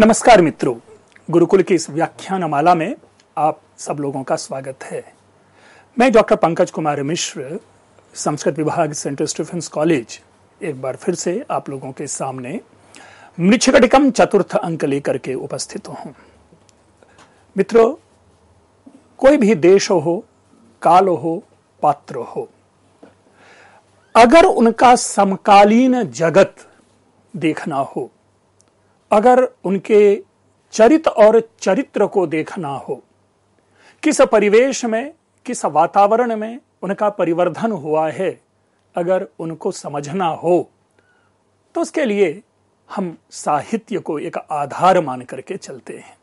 नमस्कार मित्रों गुरुकुल की इस व्याख्यान माला में आप सब लोगों का स्वागत है मैं डॉक्टर पंकज कुमार मिश्र संस्कृत विभाग सेंट स्टीफेंस कॉलेज एक बार फिर से आप लोगों के सामने मृक्षकटिकम चतुर्थ अंक लेकर के उपस्थित हूं मित्रों कोई भी देश हो काल हो पात्र हो अगर उनका समकालीन जगत देखना हो अगर उनके चरित और चरित्र को देखना हो किस परिवेश में किस वातावरण में उनका परिवर्धन हुआ है अगर उनको समझना हो तो उसके लिए हम साहित्य को एक आधार मान करके चलते हैं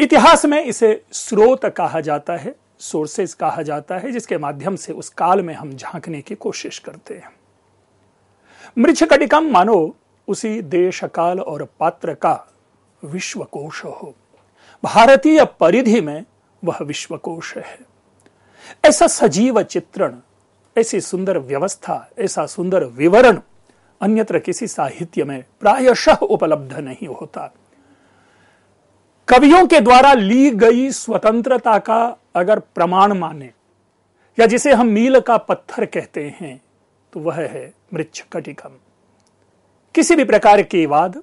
इतिहास में इसे स्रोत कहा जाता है सोर्सेस कहा जाता है जिसके माध्यम से उस काल में हम झांकने की कोशिश करते हैं मृक्ष मानो उसी देश काल और पात्र का विश्वकोश हो भारतीय परिधि में वह विश्वकोश है ऐसा सजीव चित्रण ऐसी सुंदर व्यवस्था ऐसा सुंदर विवरण अन्यत्र किसी साहित्य में प्रायशः उपलब्ध नहीं होता कवियों के द्वारा ली गई स्वतंत्रता का अगर प्रमाण माने या जिसे हम मील का पत्थर कहते हैं तो वह है मृक्ष कटिकम किसी भी प्रकार के वाद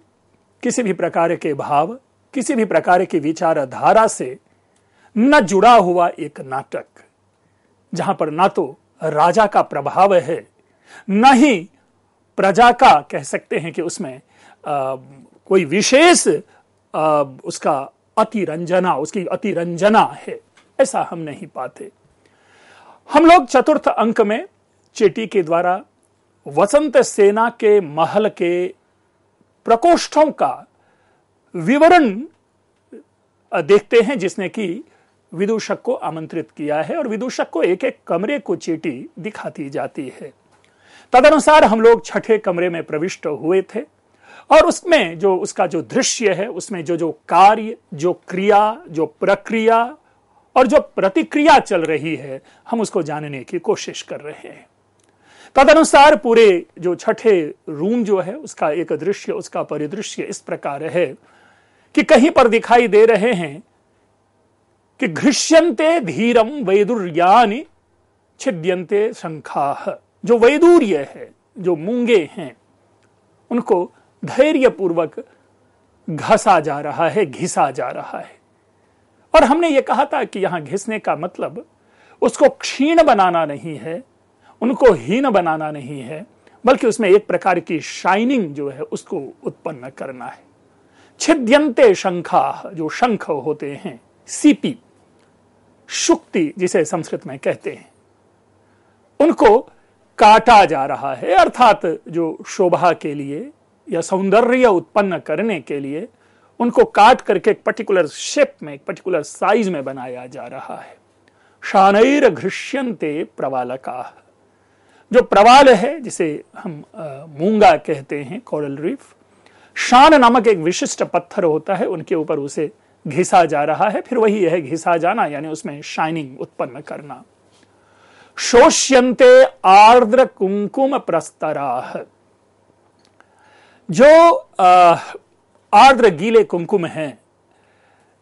किसी भी प्रकार के भाव किसी भी प्रकार की विचारधारा से न जुड़ा हुआ एक नाटक जहां पर ना तो राजा का प्रभाव है न ही प्रजा का कह सकते हैं कि उसमें आ, कोई विशेष उसका अतिरंजना उसकी अतिरंजना है ऐसा हम नहीं पाते हम लोग चतुर्थ अंक में चेटी के द्वारा वसंत सेना के महल के प्रकोष्ठों का विवरण देखते हैं जिसने कि विदूषक को आमंत्रित किया है और विदूषक को एक एक कमरे को चीटी दिखाती जाती है तदनुसार हम लोग छठे कमरे में प्रविष्ट हुए थे और उसमें जो उसका जो दृश्य है उसमें जो जो कार्य जो क्रिया जो प्रक्रिया और जो प्रतिक्रिया चल रही है हम उसको जानने की कोशिश कर रहे हैं तदनुसार पूरे जो छठे रूम जो है उसका एक दृश्य उसका परिदृश्य इस प्रकार है कि कहीं पर दिखाई दे रहे हैं कि घृष्यंते धीरम वैदुर्यानि छिद्यंते शंखा जो वैदूर्य है जो मूंगे हैं उनको धैर्य पूर्वक घसा जा रहा है घिसा जा रहा है और हमने ये कहा था कि यहां घिसने का मतलब उसको क्षीण बनाना नहीं है उनको हीन बनाना नहीं है बल्कि उसमें एक प्रकार की शाइनिंग जो है उसको उत्पन्न करना है छिद्यंते शंखा जो शंख होते हैं सीपी शुक्ति जिसे संस्कृत में कहते हैं उनको काटा जा रहा है अर्थात जो शोभा के लिए या सौंदर्य उत्पन्न करने के लिए उनको काट करके एक पर्टिकुलर शेप में एक पर्टिकुलर साइज में बनाया जा रहा है शानैर घृष्यंते प्रवालका जो प्रवाल है जिसे हम मूंगा कहते हैं कोरल रीफ शान नामक एक विशिष्ट पत्थर होता है उनके ऊपर उसे घिसा जा रहा है फिर वही यह घिसा जाना यानी उसमें शाइनिंग उत्पन्न करना शोष्यंते आर्द्र कुंकुम प्रस्तराह जो आर्द्र गीले कुंकुम हैं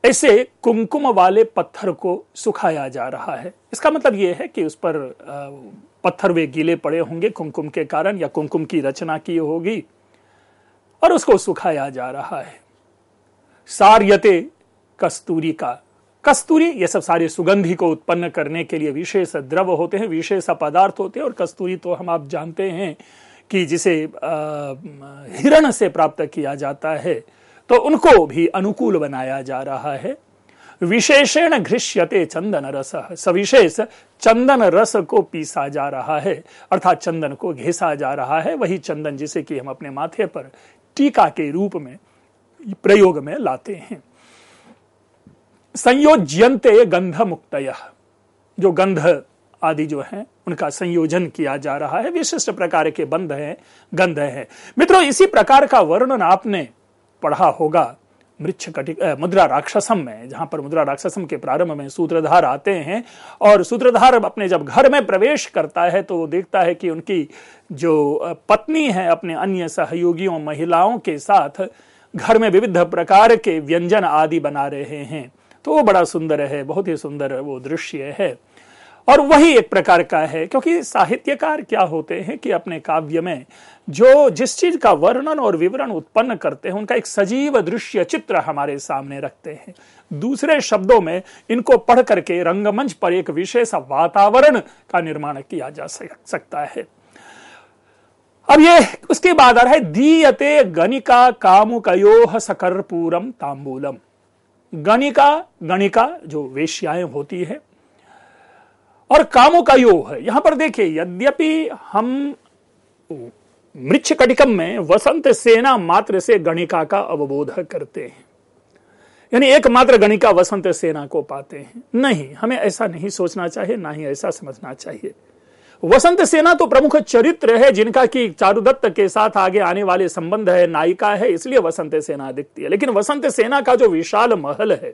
ऐसे कुंकुम वाले पत्थर को सुखाया जा रहा है इसका मतलब यह है कि उस पर पत्थर वे गीले पड़े होंगे कुमकुम के कारण या कुमकुम की रचना की होगी और उसको सुखाया जा रहा है सार्यते कस्तूरी का कस्तूरी ये सब सारे सुगंधि को उत्पन्न करने के लिए विशेष द्रव होते हैं विशेष पदार्थ होते हैं और कस्तूरी तो हम आप जानते हैं कि जिसे हिरण से प्राप्त किया जाता है तो उनको भी अनुकूल बनाया जा रहा है विशेषण घृष्यते चंदन रस सविशेष चंदन रस को पीसा जा रहा है अर्थात चंदन को घिसा जा रहा है वही चंदन जिसे कि हम अपने माथे पर टीका के रूप में प्रयोग में लाते हैं संयोज्यंते गंध मुक्त जो गंध आदि जो है उनका संयोजन किया जा रहा है विशिष्ट प्रकार के बंध है गंध है मित्रों इसी प्रकार का वर्णन आपने पढ़ा होगा मृक्ष कटिक मुद्रा राक्षसम में जहां पर मुद्रा राक्षसम के प्रारंभ में सूत्रधार आते हैं और सूत्रधार अपने जब घर में प्रवेश करता है तो वो देखता है कि उनकी जो पत्नी है अपने अन्य सहयोगियों महिलाओं के साथ घर में विविध प्रकार के व्यंजन आदि बना रहे हैं तो वो बड़ा सुंदर है बहुत ही सुंदर वो दृश्य है और वही एक प्रकार का है क्योंकि साहित्यकार क्या होते हैं कि अपने काव्य में जो जिस चीज का वर्णन और विवरण उत्पन्न करते हैं उनका एक सजीव दृश्य चित्र हमारे सामने रखते हैं दूसरे शब्दों में इनको पढ़ करके रंगमंच पर एक विशेष वातावरण का निर्माण किया जा सकता है अब ये उसके बाद आ रहा है दीयते गणिका कामुकयोह सकर्पूरम तांबूलम गणिका गणिका जो वेश्याएं होती है और कामों का योग है यहां पर देखिए यद्यपि हम मृक्ष कटिकम में वसंत सेना मात्र से गणिका का अवबोध करते हैं यानी एकमात्र गणिका वसंत सेना को पाते हैं नहीं हमें ऐसा नहीं सोचना चाहिए ना ही ऐसा समझना चाहिए वसंत सेना तो प्रमुख चरित्र है जिनका कि चारुदत्त के साथ आगे आने वाले संबंध है नायिका है इसलिए वसंत सेना दिखती है लेकिन वसंत सेना का जो विशाल महल है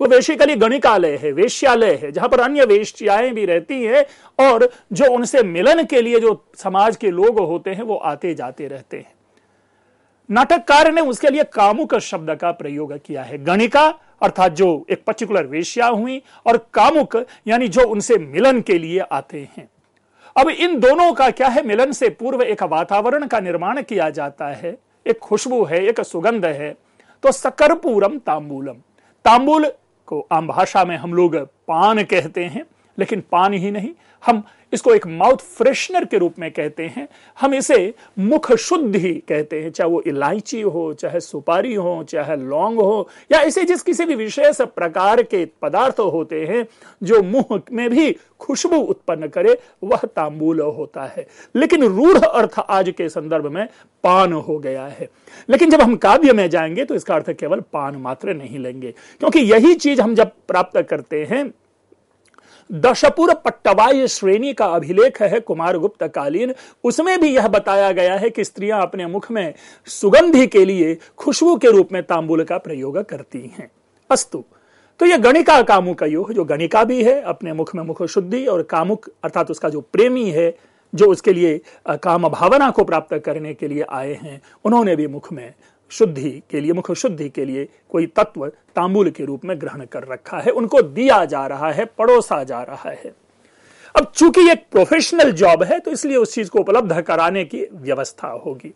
वो बेसिकली गणिकालय है वेश्यालय है जहां पर अन्य वेश्याएं भी रहती हैं और जो उनसे मिलन के लिए जो समाज के लोग होते हैं वो आते जाते रहते हैं नाटककार ने उसके लिए कामुक शब्द का प्रयोग किया है गणिका अर्थात जो एक पर्टिकुलर वेश्या हुई और कामुक यानी जो उनसे मिलन के लिए आते हैं अब इन दोनों का क्या है मिलन से पूर्व एक वातावरण का निर्माण किया जाता है एक खुशबू है एक सुगंध है तो सकरपूरम तांबूलम तांबूल को आम भाषा में हम लोग पान कहते हैं लेकिन पानी ही नहीं हम इसको एक माउथ फ्रेशनर के रूप में कहते हैं हम इसे मुख शुद्ध ही कहते हैं चाहे वो इलायची हो चाहे सुपारी हो चाहे लौंग हो या इसे जिस किसी भी विशेष प्रकार के पदार्थ होते हैं जो मुंह में भी खुशबू उत्पन्न करे वह तांबूल होता है लेकिन रूढ़ अर्थ आज के संदर्भ में पान हो गया है लेकिन जब हम काव्य में जाएंगे तो इसका अर्थ केवल पान मात्र नहीं लेंगे क्योंकि यही चीज हम जब प्राप्त करते हैं दशपुर पट्टवाय श्रेणी का अभिलेख है कुमार गुप्त कालीन उसमें भी यह बताया गया है कि स्त्रियां अपने मुख में सुगंधि के लिए खुशबू के रूप में तांबुल का प्रयोग करती हैं अस्तु तो यह गणिका कामुक का योग जो गणिका भी है अपने मुख में मुख शुद्धि और कामुक अर्थात उसका जो प्रेमी है जो उसके लिए काम भावना को प्राप्त करने के लिए आए हैं उन्होंने भी मुख में शुद्धि के लिए मुख शुद्धि के लिए कोई तत्व तांबूल के रूप में ग्रहण कर रखा है उनको दिया जा रहा है पड़ोसा जा रहा है अब चूंकि एक प्रोफेशनल जॉब है तो इसलिए उस चीज को उपलब्ध कराने की व्यवस्था होगी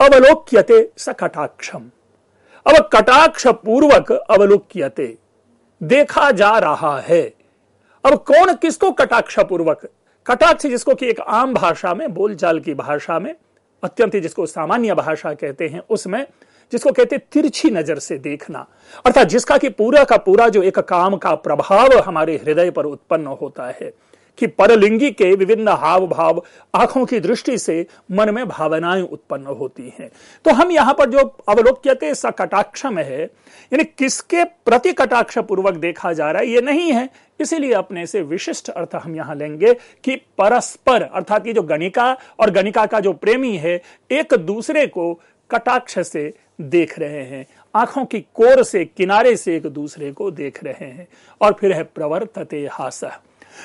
अवलोक्यते स कटाक्षम अब कटाक्ष पूर्वक अवलोक्यते देखा जा रहा है अब कौन किसको कटाक्ष पूर्वक कटाक्ष जिसको कि एक आम भाषा में बोलचाल की भाषा में अत्यंत जिसको सामान्य भाषा कहते हैं उसमें जिसको कहते तिरछी नजर से देखना अर्थात जिसका कि पूरा का पूरा जो एक काम का प्रभाव हमारे हृदय पर उत्पन्न होता है कि परलिंगी के विभिन्न हाव भाव आंखों की दृष्टि से मन में भावनाएं उत्पन्न होती हैं तो हम यहां पर जो अवलोक कहते हैं कटाक्षम है यानी किसके प्रति कटाक्ष पूर्वक देखा जा रहा है ये नहीं है इसीलिए अपने से विशिष्ट अर्थ हम यहां लेंगे कि परस्पर अर्थात ये जो गणिका और गणिका का जो प्रेमी है एक दूसरे को कटाक्ष से देख रहे हैं आंखों की कोर से किनारे से एक दूसरे को देख रहे हैं और फिर है प्रवर्तते हास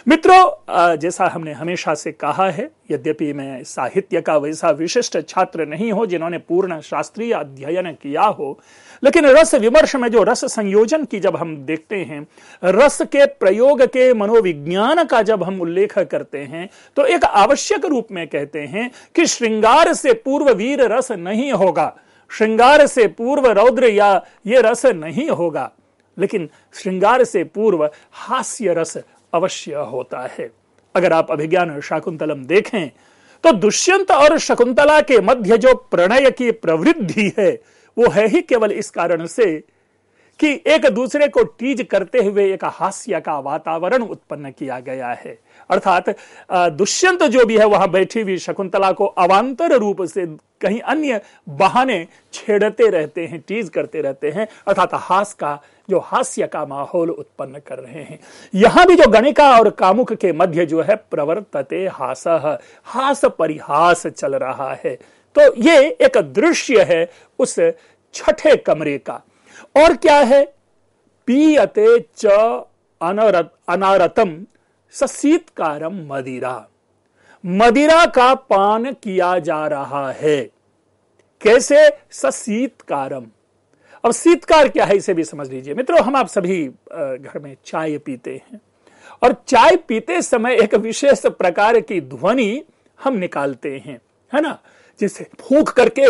मित्रों जैसा हमने हमेशा से कहा है यद्यपि मैं साहित्य का वैसा विशिष्ट छात्र नहीं हो जिन्होंने पूर्ण शास्त्रीय अध्ययन किया हो लेकिन रस विमर्श में जो रस संयोजन की जब हम देखते हैं रस के प्रयोग के मनोविज्ञान का जब हम उल्लेख करते हैं तो एक आवश्यक रूप में कहते हैं कि श्रृंगार से पूर्व वीर रस नहीं होगा श्रृंगार से पूर्व रौद्र या ये रस नहीं होगा लेकिन श्रृंगार से पूर्व हास्य रस अवश्य होता है अगर आप अभिज्ञान शाकुंतलम देखें तो दुष्यंत और शकुंतला के मध्य जो प्रणय की प्रवृद्धि है वो है ही केवल इस कारण से कि एक दूसरे को टीज करते हुए एक हास्य का वातावरण उत्पन्न किया गया है अर्थात दुष्यंत जो भी है वहां बैठी हुई शकुंतला को अवान्तर रूप से कहीं अन्य बहाने छेड़ते रहते हैं टीज करते रहते हैं अर्थात हास का जो हास्य का माहौल उत्पन्न कर रहे हैं यहां भी जो गणिका और कामुक के मध्य जो है प्रवर्तते हास हास परिहास चल रहा है तो ये एक दृश्य है उस छठे कमरे का और क्या है अते च अनरत अनारतम सशीतकारम मदिरा मदिरा का पान किया जा रहा है कैसे सशीतकारम अब शीतकार क्या है इसे भी समझ लीजिए मित्रों हम आप सभी घर में चाय पीते हैं और चाय पीते समय एक विशेष प्रकार की ध्वनि हम निकालते हैं है ना जैसे फूक करके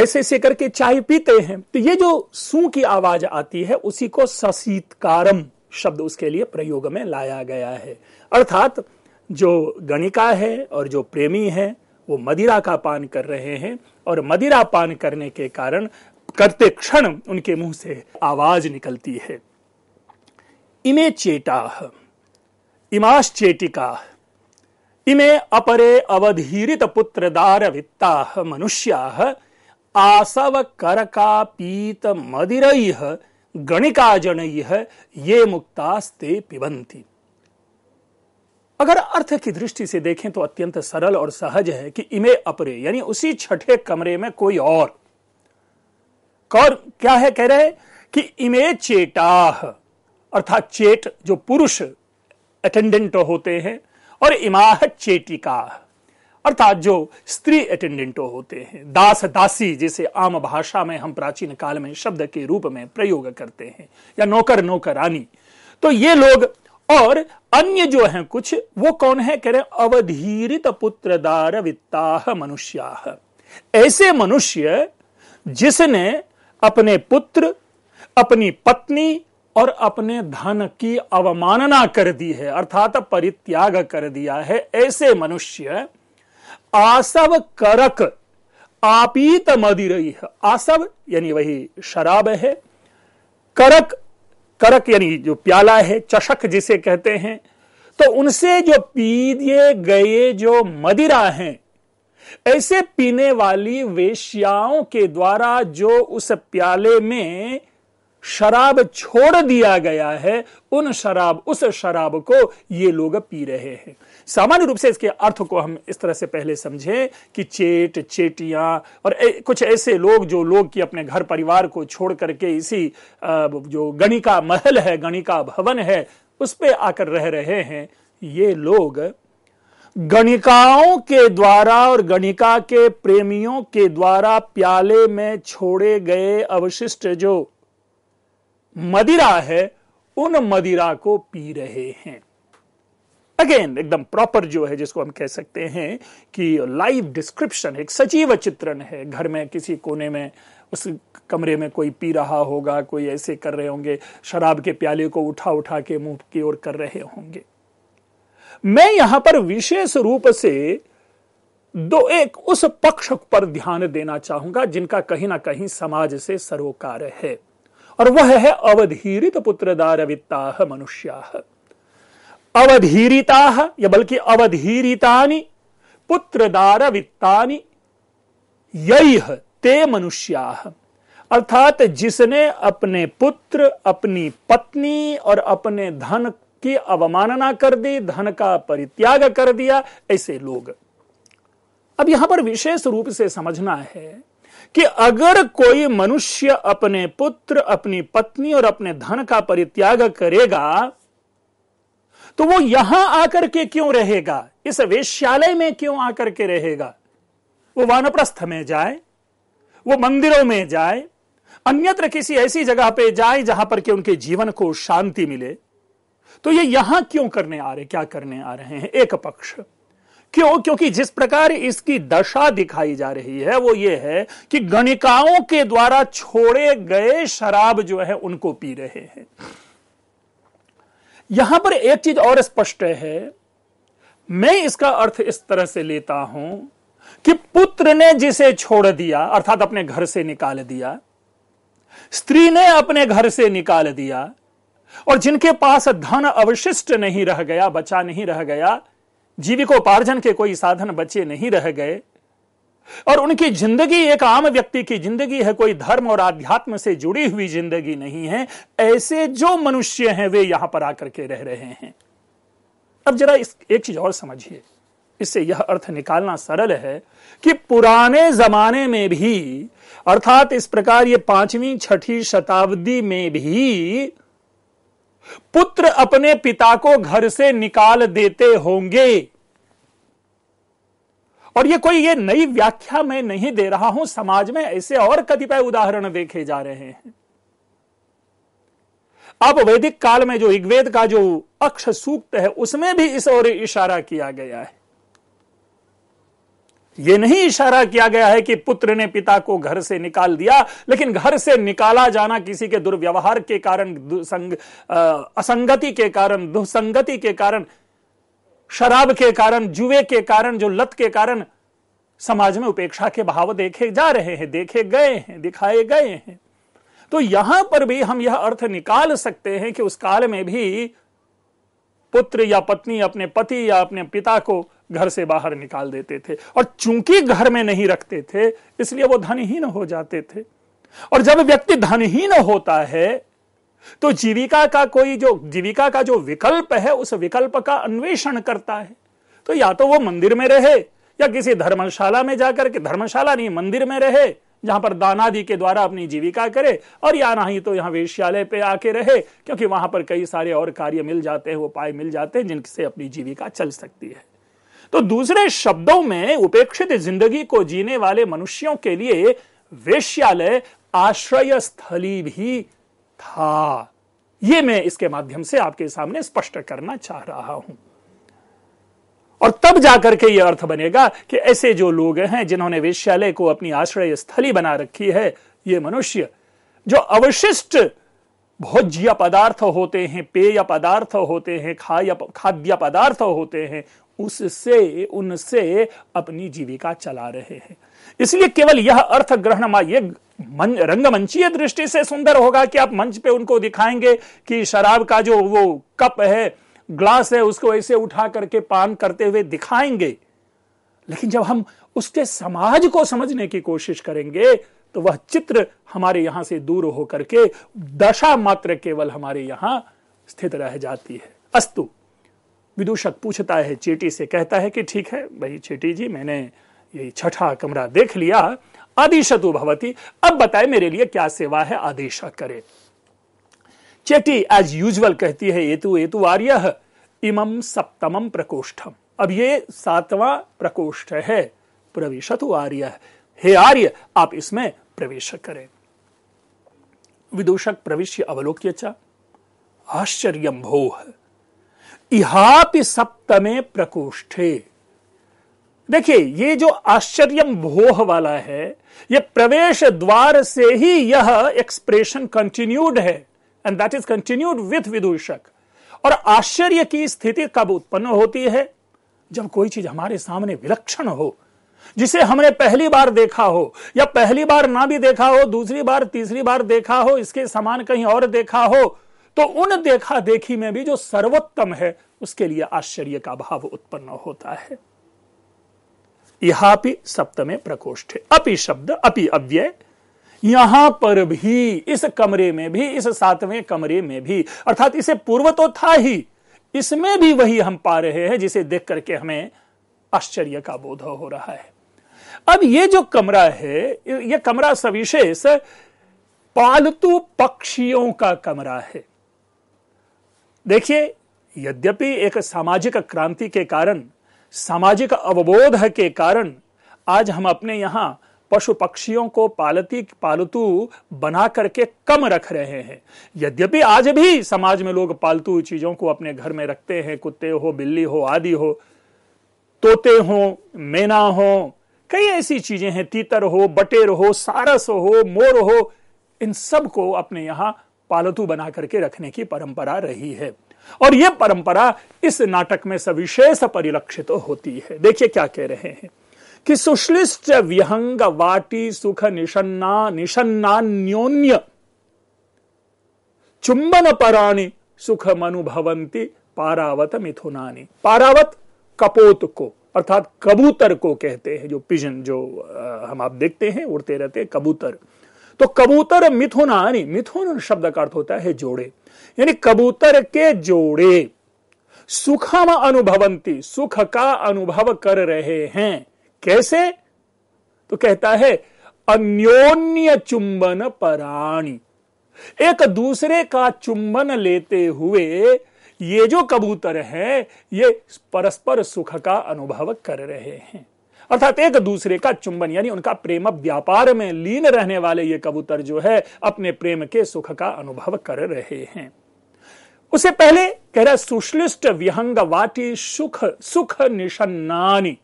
ऐसे ऐसे करके चाय पीते हैं तो ये जो सू की आवाज आती है उसी को ससीतकारम शब्द उसके लिए प्रयोग में लाया गया है अर्थात जो गणिका है और जो प्रेमी है वो मदिरा का पान कर रहे हैं और मदिरा पान करने के कारण करते क्षण उनके मुंह से आवाज निकलती है इमे चेटा इमाश चेटिका इमे अपरे अवधीरित पुत्रदार वित्ता मनुष्या आसव करका पीत मदिर गणिका जन ये मुक्तास्ते पिबंती अगर अर्थ की दृष्टि से देखें तो अत्यंत सरल और सहज है कि इमे अपरे यानी उसी छठे कमरे में कोई और कौर क्या है कह रहे कि इमे चेटाह अर्थात चेट जो पुरुष अटेंडेंट होते हैं और इमाह चेटिका अर्थात जो स्त्री अटेंडेंटो होते हैं दास दासी जिसे आम भाषा में हम प्राचीन काल में शब्द के रूप में प्रयोग करते हैं या नौकर नौकरानी तो ये लोग और अन्य जो हैं कुछ वो कौन है कह रहे अवधीरित पुत्रदार वित्ता मनुष्य ऐसे मनुष्य जिसने अपने पुत्र अपनी पत्नी और अपने धन की अवमानना कर दी है अर्थात परित्याग कर दिया है ऐसे मनुष्य आसव करक आपीत मदिर आसव यानी वही शराब है करक करक यानी जो प्याला है चषक जिसे कहते हैं तो उनसे जो पी दिए गए जो मदिरा हैं ऐसे पीने वाली वेश्याओं के द्वारा जो उस प्याले में शराब छोड़ दिया गया है उन शराब उस शराब को ये लोग पी रहे हैं सामान्य रूप से इसके अर्थ को हम इस तरह से पहले समझें कि चेट चेटियां और ए, कुछ ऐसे लोग जो लोग कि अपने घर परिवार को छोड़ करके इसी जो गणिका महल है गणिका भवन है उस पर आकर रह रहे हैं ये लोग गणिकाओं के द्वारा और गणिका के प्रेमियों के द्वारा प्याले में छोड़े गए अवशिष्ट जो मदिरा है उन मदिरा को पी रहे हैं अगेन एकदम प्रॉपर जो है जिसको हम कह सकते हैं कि लाइव डिस्क्रिप्शन एक सजीव चित्रण है घर में किसी कोने में उस कमरे में कोई पी रहा होगा कोई ऐसे कर रहे होंगे शराब के प्याले को उठा उठा के मुंह की ओर कर रहे होंगे मैं यहां पर विशेष रूप से दो एक उस पक्ष पर ध्यान देना चाहूंगा जिनका कहीं ना कहीं समाज से सरोकार है और वह है अवधीरित वित्ता मनुष्या अवधीरिता या बल्कि अवधीरितानि पुत्रदारवित्तानि यही ते मनुष्या अर्थात जिसने अपने पुत्र अपनी पत्नी और अपने धन की अवमानना कर दी धन का परित्याग कर दिया ऐसे लोग अब यहां पर विशेष रूप से समझना है कि अगर कोई मनुष्य अपने पुत्र अपनी पत्नी और अपने धन का परित्याग करेगा तो वो यहां आकर के क्यों रहेगा इस वेश्यालय में क्यों आकर के रहेगा वो वानप्रस्थ में जाए वो मंदिरों में जाए अन्यत्र किसी ऐसी जगह पे जाए जहां पर कि उनके जीवन को शांति मिले तो ये यहां क्यों करने आ रहे क्या करने आ रहे हैं एक पक्ष क्यों क्योंकि जिस प्रकार इसकी दशा दिखाई जा रही है वो ये है कि गणिकाओं के द्वारा छोड़े गए शराब जो है उनको पी रहे हैं यहां पर एक चीज और स्पष्ट है मैं इसका अर्थ इस तरह से लेता हूं कि पुत्र ने जिसे छोड़ दिया अर्थात अपने घर से निकाल दिया स्त्री ने अपने घर से निकाल दिया और जिनके पास धन अवशिष्ट नहीं रह गया बचा नहीं रह गया जीविकोपार्जन के कोई साधन बचे नहीं रह गए और उनकी जिंदगी एक आम व्यक्ति की जिंदगी है कोई धर्म और आध्यात्म से जुड़ी हुई जिंदगी नहीं है ऐसे जो मनुष्य हैं वे यहां पर आकर के रह रहे हैं अब जरा इस एक चीज और समझिए इससे यह अर्थ निकालना सरल है कि पुराने जमाने में भी अर्थात इस प्रकार ये पांचवी छठी शताब्दी में भी पुत्र अपने पिता को घर से निकाल देते होंगे और ये कोई ये नई व्याख्या मैं नहीं दे रहा हूं समाज में ऐसे और कतिपय उदाहरण देखे जा रहे हैं अब वैदिक काल में जो ऋग्वेद का जो अक्ष सूक्त है उसमें भी इस और इशारा किया गया है ये नहीं इशारा किया गया है कि पुत्र ने पिता को घर से निकाल दिया लेकिन घर से निकाला जाना किसी के दुर्व्यवहार के कारण संग, असंगति के कारण दुसंगति के कारण शराब के कारण जुए के कारण जो लत के कारण समाज में उपेक्षा के भाव देखे जा रहे हैं देखे गए हैं दिखाए गए हैं तो यहां पर भी हम यह अर्थ निकाल सकते हैं कि उस काल में भी पुत्र या पत्नी अपने पति या अपने पिता को घर से बाहर निकाल देते थे और चूंकि घर में नहीं रखते थे इसलिए वो धनहीन हो जाते थे और जब व्यक्ति धनहीन होता है तो जीविका का कोई जो जीविका का जो विकल्प है उस विकल्प का अन्वेषण करता है तो या तो वो मंदिर में रहे या किसी धर्मशाला में जाकर के धर्मशाला नहीं मंदिर में रहे जहां पर दानादि के द्वारा अपनी जीविका करे और या नहीं तो यहां वेश्यालय पे आके रहे क्योंकि वहां पर कई सारे और कार्य मिल जाते हैं उपाय मिल जाते हैं जिनसे अपनी जीविका चल सकती है तो दूसरे शब्दों में उपेक्षित जिंदगी को जीने वाले मनुष्यों के लिए वेश्यालय आश्रय स्थली भी था यह मैं इसके माध्यम से आपके सामने स्पष्ट करना चाह रहा हूं और तब जाकर के यह अर्थ बनेगा कि ऐसे जो लोग हैं जिन्होंने वेश्यालय को अपनी आश्रय स्थली बना रखी है ये मनुष्य जो अवशिष्ट भोज्य पदार्थ होते हैं पेय पदार्थ होते हैं खाद्य पदार्थ होते हैं उससे उनसे अपनी जीविका चला रहे हैं इसलिए केवल यह अर्थ ग्रहण ये मन, रंगमंचीय दृष्टि से सुंदर होगा कि आप मंच पे उनको दिखाएंगे कि शराब का जो वो कप है ग्लास है उसको ऐसे उठा करके पान करते हुए दिखाएंगे लेकिन जब हम उसके समाज को समझने की कोशिश करेंगे तो वह चित्र हमारे यहां से दूर होकर के दशा मात्र केवल हमारे यहां स्थित रह जाती है अस्तु विदूषक पूछता है चेटी से कहता है कि ठीक है भाई चेटी जी मैंने ये छठा कमरा देख लिया आदिशतु भवती अब बताए मेरे लिए क्या सेवा है आदेश करे चेटी एज यूजल कहती है एतु एतु आर्य इमम सप्तमम प्रकोष्ठम अब ये सातवां प्रकोष्ठ है प्रवेशतु आर्य हे आर्य आप इसमें प्रवेश करें विदूषक प्रवेश अवलोक्य आश्चर्य भो इहापि सप्तमे प्रकोष्ठे देखिए ये जो आश्चर्य भोह वाला है ये प्रवेश द्वार से ही यह एक्सप्रेशन कंटिन्यूड है and that is continued with विदूषक और आश्चर्य की स्थिति कब उत्पन्न होती है जब कोई चीज हमारे सामने विलक्षण हो जिसे हमने पहली बार देखा हो या पहली बार ना भी देखा हो दूसरी बार तीसरी बार देखा हो इसके समान कहीं और देखा हो तो उन देखा देखी में भी जो सर्वोत्तम है उसके लिए आश्चर्य का भाव उत्पन्न होता है यहापि सप्तमे प्रकोष्ठ अपि शब्द अपि अव्यय यहां पर भी इस कमरे में भी इस सातवें कमरे में भी अर्थात इसे पूर्व तो था ही इसमें भी वही हम पा रहे हैं जिसे देख करके हमें आश्चर्य का बोध हो रहा है अब ये जो कमरा है यह कमरा सविशेष पालतू पक्षियों का कमरा है देखिए यद्यपि एक सामाजिक क्रांति के कारण सामाजिक अवबोध के कारण आज हम अपने यहाँ पशु पक्षियों को पालती पालतू बना करके कम रख रहे हैं यद्यपि आज भी समाज में लोग पालतू चीजों को अपने घर में रखते हैं कुत्ते हो बिल्ली हो आदि हो तोते हो मैना हो कई ऐसी चीजें हैं तीतर हो बटेर हो सारस हो मोर हो इन सब को अपने यहां पालतू बना करके रखने की परंपरा रही है और यह परंपरा इस नाटक में सविशेष परिलक्षित होती है देखिए क्या कह रहे हैं कि सुश्लिष्ट विहंग वाटी सुख निशन्ना निषन्नान्योन्य चुंबन पराणी सुख मनुभवंती पारावत मिथुनानी पारावत कपोत को अर्थात कबूतर को कहते हैं जो पिजन जो हम आप देखते हैं उड़ते रहते कबूतर तो कबूतर मिथुन यानी मिथुन शब्द का अर्थ होता है जोड़े यानी कबूतर के जोड़े सुखम अनुभवंती सुख का अनुभव कर रहे हैं कैसे तो कहता है अन्योन्य चुंबन पराणी एक दूसरे का चुंबन लेते हुए ये जो कबूतर है ये परस्पर सुख का अनुभव कर रहे हैं अर्थात एक दूसरे का चुंबन यानी उनका प्रेम व्यापार में लीन रहने वाले ये कबूतर जो है अपने प्रेम के सुख का अनुभव कर रहे हैं उससे पहले कह रहा सुश्लिष्ट विहंगवाटी सुख सुख निशन्नानी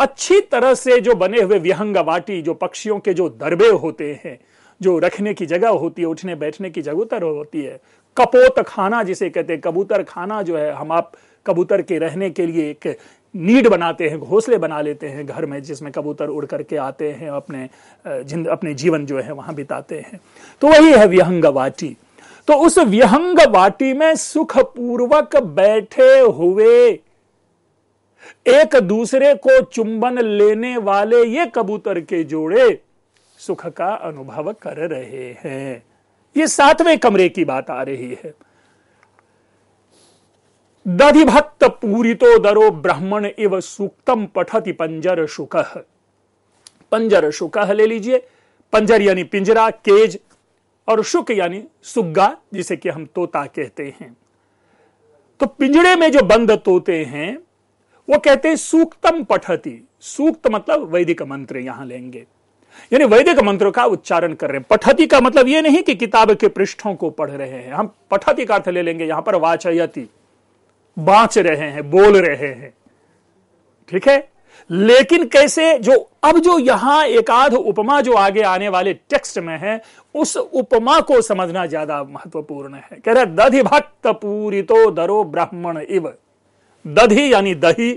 अच्छी तरह से जो बने हुए वाटी जो पक्षियों के जो दरबे होते हैं जो रखने की जगह होती है उठने बैठने की जगह होती है कपोत खाना जिसे कहते हैं कबूतर खाना जो है हम आप कबूतर के रहने के लिए एक नीड बनाते हैं घोंसले बना लेते हैं घर में जिसमें कबूतर उड़ करके आते हैं अपने जिन अपने जीवन जो है वहां बिताते हैं तो वही है वाटी तो उस व्यहंग वाटी में सुखपूर्वक बैठे हुए एक दूसरे को चुंबन लेने वाले ये कबूतर के जोड़े सुख का अनुभव कर रहे हैं ये सातवें कमरे की बात आ रही है दधिभक्त पूरितो दरो ब्राह्मण इव सूक्तम पठति पंजर शुक पंजर शुक ले लीजिए पंजर यानी पिंजरा केज और शुक यानी सुग्गा जिसे कि हम तोता कहते हैं तो पिंजरे में जो बंद तोते हैं वो कहते हैं सूक्तम पठति सूक्त मतलब वैदिक मंत्र यहां लेंगे यानी वैदिक मंत्रों का उच्चारण कर रहे हैं पठति का मतलब यह नहीं कि किताब के पृष्ठों को पढ़ रहे हैं हम पठति का अर्थ ले लेंगे यहां पर वाचयती बांच रहे हैं बोल रहे हैं ठीक है लेकिन कैसे जो अब जो यहां एकाध उपमा जो आगे आने वाले टेक्स्ट में है उस उपमा को समझना ज्यादा महत्वपूर्ण है कह रहे दधि भक्त पूरी तो दरो ब्राह्मण इव दधि यानी दही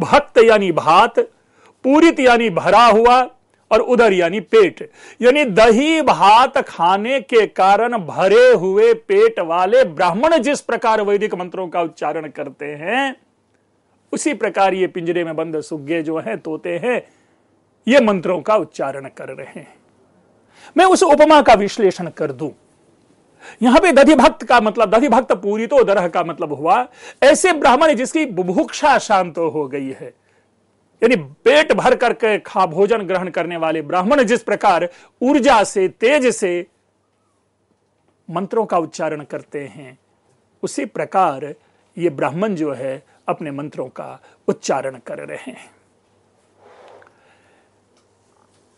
भक्त यानी भात पूरित यानी भरा हुआ और उधर यानी पेट यानी दही भात खाने के कारण भरे हुए पेट वाले ब्राह्मण जिस प्रकार वैदिक मंत्रों का उच्चारण करते हैं उसी प्रकार ये पिंजरे में बंद सुग्गे जो हैं तोते हैं ये मंत्रों का उच्चारण कर रहे हैं मैं उस उपमा का विश्लेषण कर दूं यहां पे दधि भक्त का मतलब दधि भक्त पूरी तो दरह का मतलब हुआ ऐसे ब्राह्मण जिसकी बुभुक्षा शांत हो गई है यानी पेट भर करके खा भोजन ग्रहण करने वाले ब्राह्मण जिस प्रकार ऊर्जा से तेज से मंत्रों का उच्चारण करते हैं उसी प्रकार ये ब्राह्मण जो है अपने मंत्रों का उच्चारण कर रहे हैं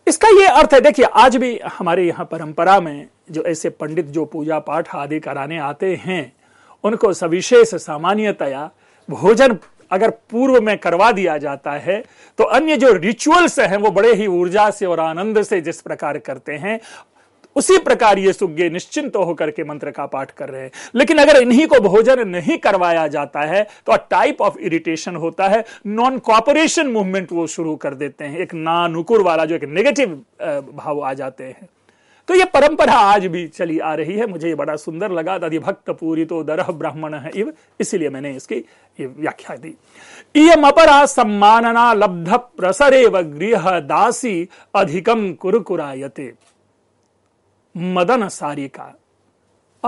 इसका ये अर्थ है देखिए आज भी हमारे यहां परंपरा में जो ऐसे पंडित जो पूजा पाठ आदि कराने आते हैं उनको सविशेष सामान्यतया भोजन अगर पूर्व में करवा दिया जाता है तो अन्य जो रिचुअल्स हैं वो बड़े ही ऊर्जा से और आनंद से जिस प्रकार करते हैं उसी प्रकार ये सुज्ञे निश्चिंत तो होकर के मंत्र का पाठ कर रहे हैं लेकिन अगर इन्हीं को भोजन नहीं करवाया जाता है तो अ टाइप ऑफ इरिटेशन होता है नॉन कॉपरेशन मूवमेंट वो शुरू कर देते हैं एक नानुकुर वाला जो एक नेगेटिव भाव आ जाते हैं तो ये परंपरा आज भी चली आ रही है मुझे ये बड़ा सुंदर लगा अधिभक्त पूरी तो दरह ब्राह्मण है इव इसलिए मैंने इसकी ये व्याख्या दी इम अपरा सम्मानना लब्ध प्रसरे व गृह दासी अधिकम कुरकुरायते मदन सारिका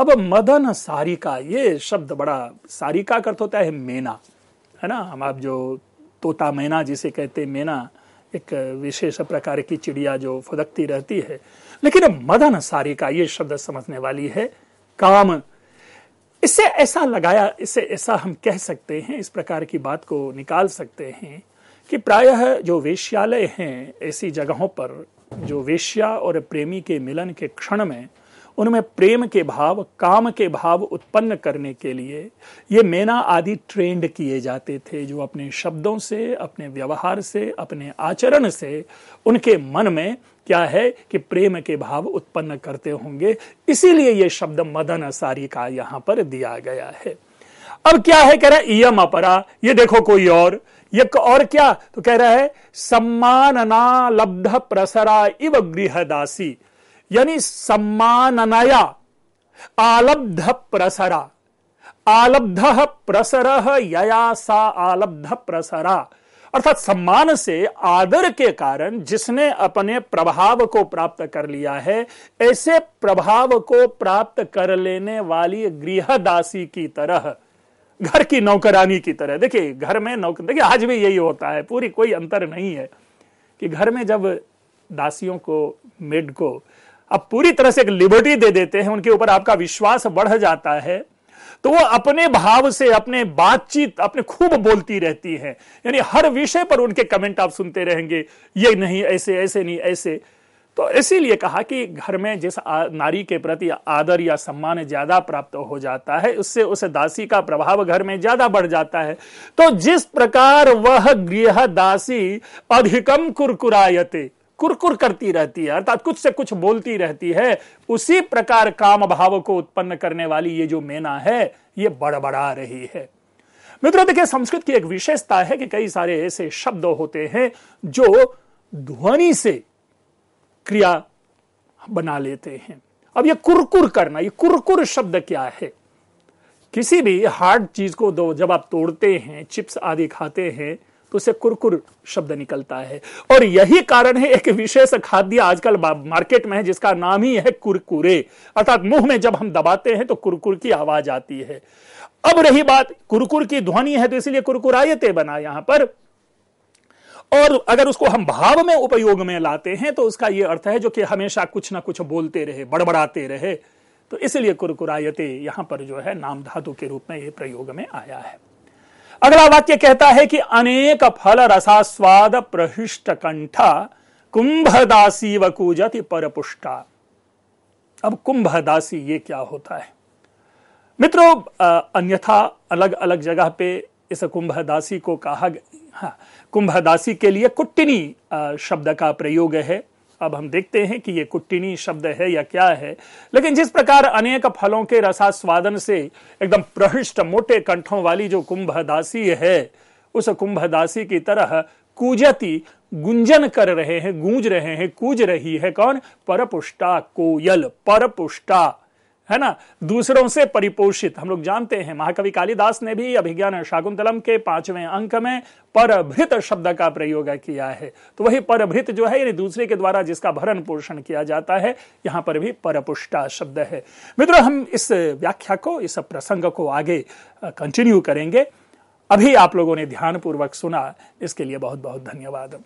अब मदन सारिका ये शब्द बड़ा सारिका का अर्थ होता है मेना है ना हम आप जो तोता मैना जिसे कहते मैना एक विशेष प्रकार की चिड़िया जो फुदकती रहती है लेकिन मदन सारी का ये शब्द समझने वाली है काम इससे ऐसा लगाया इससे ऐसा हम कह सकते हैं इस प्रकार की बात को निकाल सकते हैं कि प्रायः जो वेश्यालय हैं ऐसी जगहों पर जो वेश्या और प्रेमी के मिलन के क्षण में उनमें प्रेम के भाव काम के भाव उत्पन्न करने के लिए ये मेना आदि ट्रेंड किए जाते थे जो अपने शब्दों से अपने व्यवहार से अपने आचरण से उनके मन में क्या है कि प्रेम के भाव उत्पन्न करते होंगे इसीलिए ये शब्द मदन असारी का यहां पर दिया गया है अब क्या है कह रहा है यम अपरा ये देखो कोई और ये और क्या तो कह रहा है ना लब्ध प्रसरा इव गृहदासी यानी सम्माननया आलब्ध प्रसरा आलब्ध प्रसर यया सा आलब्ध प्रसरा अर्थात सम्मान से आदर के कारण जिसने अपने प्रभाव को प्राप्त कर लिया है ऐसे प्रभाव को प्राप्त कर लेने वाली गृहदासी की तरह घर की नौकरानी की तरह देखिए घर में नौकर देखिए आज भी यही होता है पूरी कोई अंतर नहीं है कि घर में जब दासियों को मेड को आप पूरी तरह से एक लिबर्टी दे देते हैं उनके ऊपर आपका विश्वास बढ़ जाता है तो वो अपने भाव से अपने बातचीत अपने खूब बोलती रहती है यानी हर विषय पर उनके कमेंट आप सुनते रहेंगे ये नहीं ऐसे ऐसे नहीं ऐसे तो इसीलिए कहा कि घर में जिस नारी के प्रति आदर या सम्मान ज्यादा प्राप्त हो जाता है उससे उस दासी का प्रभाव घर में ज्यादा बढ़ जाता है तो जिस प्रकार वह गृह दासी अधिकम कुरकुरायते कुरकुर करती रहती है अर्थात कुछ से कुछ बोलती रहती है उसी प्रकार काम भाव को उत्पन्न करने वाली ये जो मेना है ये बड़बड़ा रही है मित्रों देखिए संस्कृत की एक विशेषता है कि कई सारे ऐसे शब्द होते हैं जो ध्वनि से क्रिया बना लेते हैं अब ये कुरकुर करना ये कुरकुर शब्द क्या है किसी भी हार्ड चीज को दो जब आप तोड़ते हैं चिप्स आदि खाते हैं तो उसे कुरकुर शब्द निकलता है और यही कारण है एक विशेष खाद्य आजकल मार्केट में है जिसका नाम ही है कुरकुरे अर्थात मुंह में जब हम दबाते हैं तो कुरकुर की आवाज आती है अब रही बात कुरकुर की ध्वनि है तो इसलिए कुरकुरायते बना यहां पर और अगर उसको हम भाव में उपयोग में लाते हैं तो उसका यह अर्थ है जो कि हमेशा कुछ ना कुछ बोलते रहे बड़बड़ाते रहे तो इसलिए कुरकुरायते यहां पर जो है नाम धातु के रूप में यह प्रयोग में आया है अगला वाक्य कहता है कि अनेक फल रसास्वाद प्रहिष्ट कंठा कुंभदासी वकूजति परपुष्टा अब कुंभदासी ये क्या होता है मित्रों अन्यथा अलग अलग जगह पे इस कुंभदासी को कहा हाँ कुंभदासी के लिए कुट्टिनी शब्द का प्रयोग है अब हम देखते हैं कि ये कुट्टिनी शब्द है या क्या है लेकिन जिस प्रकार अनेक फलों के रसास्वादन से एकदम प्रहृष्ट मोटे कंठों वाली जो कुंभदासी है उस कुंभदासी की तरह कुजती गुंजन कर रहे हैं गूंज रहे हैं कूज रही है कौन परपुष्टा कोयल परपुष्टा है ना दूसरों से परिपोषित हम लोग जानते हैं महाकवि कालिदास ने भी अभिज्ञान शाकुंतलम के पांचवें अंक में परभृत शब्द का प्रयोग किया है तो वही परभृत जो है यानी दूसरे के द्वारा जिसका भरण पोषण किया जाता है यहां पर भी परपुष्टा शब्द है मित्रों हम इस व्याख्या को इस प्रसंग को आगे कंटिन्यू करेंगे अभी आप लोगों ने ध्यानपूर्वक सुना इसके लिए बहुत बहुत धन्यवाद